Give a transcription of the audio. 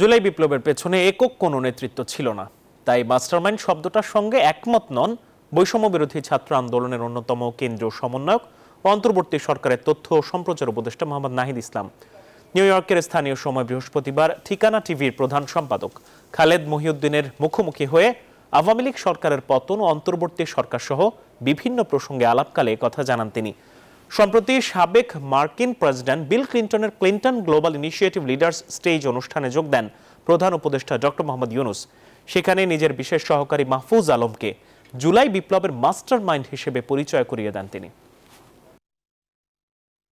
জুলাই বিপ্লবের পেছনে একক কোনো নেতৃত্ব ছিল না তাই মাস্টারমাইন্ড শব্দটার সঙ্গে একমত নন বৈষম্য বিরোধী ছাত্র আন্দোলনের অন্যতম কেন্দ্রীয় সমন্বয়ক ও অন্তর্বর্তী সরকারের তথ্য ও সম্প্রচার উপদেষ্টা মোহাম্মদ নাহিদ ইসলাম নিউ ইয়র্কের স্থানীয় সময় বৃহস্পতিবার ঠিকানা টিভির প্রধান সম্পাদক খালেদ মহিউদ্দিনের মুখোমুখি হয়ে আওয়ামী লীগ সরকারের পতন ও অন্তর্বর্তী সরকার সহ বিভিন্ন প্রসঙ্গে আলাপকালে কথা জানান তিনি সম্প্রতি সাবেক মার্কিন প্রেসিডেন্ট বিল ক্লিন্টনের Clinton global initiative leaders stage অনুষ্ঠানে যোগ দেন প্রধান উপদেষ্টা ডক্টর মোহাম্মদ ইউনুস সেখানে নিজের বিশেষ সহকারী মাহফুজ আলমকে জুলাই বিপ্লবের মাস্টার মাইন্ড হিসেবে পরিচয় করিয়ে দেন তিনি